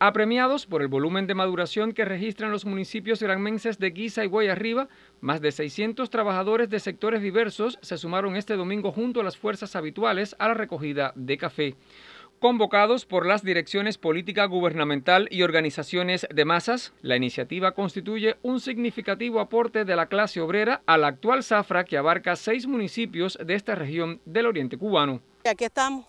apremiados por el volumen de maduración que registran los municipios granmenses de Guisa y Guayarriba, más de 600 trabajadores de sectores diversos se sumaron este domingo junto a las fuerzas habituales a la recogida de café. Convocados por las direcciones política gubernamental y organizaciones de masas, la iniciativa constituye un significativo aporte de la clase obrera a la actual zafra que abarca seis municipios de esta región del oriente cubano. Aquí estamos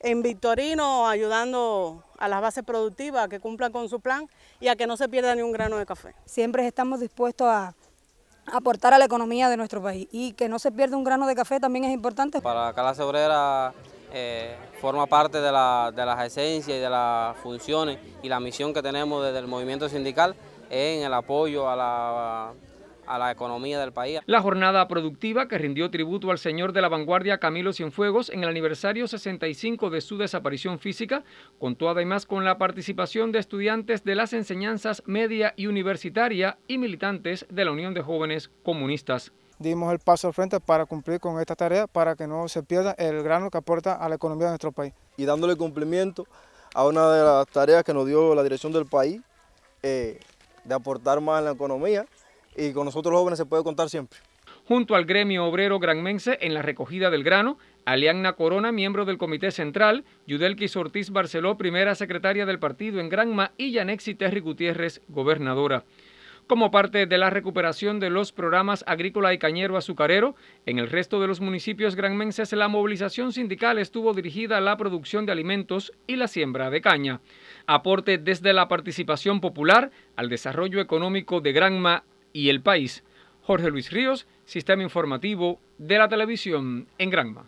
en Victorino ayudando a las bases productivas a que cumplan con su plan y a que no se pierda ni un grano de café. Siempre estamos dispuestos a aportar a la economía de nuestro país y que no se pierda un grano de café también es importante. Para la obrera eh, forma parte de, de las esencias y de las funciones y la misión que tenemos desde el movimiento sindical en el apoyo a la a la economía del país. La jornada productiva que rindió tributo al señor de la vanguardia Camilo Cienfuegos en el aniversario 65 de su desaparición física contó además con la participación de estudiantes de las enseñanzas media y universitaria y militantes de la Unión de Jóvenes Comunistas dimos el paso al frente para cumplir con esta tarea, para que no se pierda el grano que aporta a la economía de nuestro país. Y dándole cumplimiento a una de las tareas que nos dio la dirección del país, eh, de aportar más a la economía, y con nosotros los jóvenes se puede contar siempre. Junto al gremio obrero granmense en la recogida del grano, Alianna Corona, miembro del Comité Central, Yudelquis Ortiz Barceló, primera secretaria del partido en Granma, y Yanexi Terry Gutiérrez, gobernadora como parte de la recuperación de los programas agrícola y cañero azucarero. En el resto de los municipios granmenses, la movilización sindical estuvo dirigida a la producción de alimentos y la siembra de caña. Aporte desde la participación popular al desarrollo económico de Granma y El País. Jorge Luis Ríos, Sistema Informativo de la Televisión en Granma.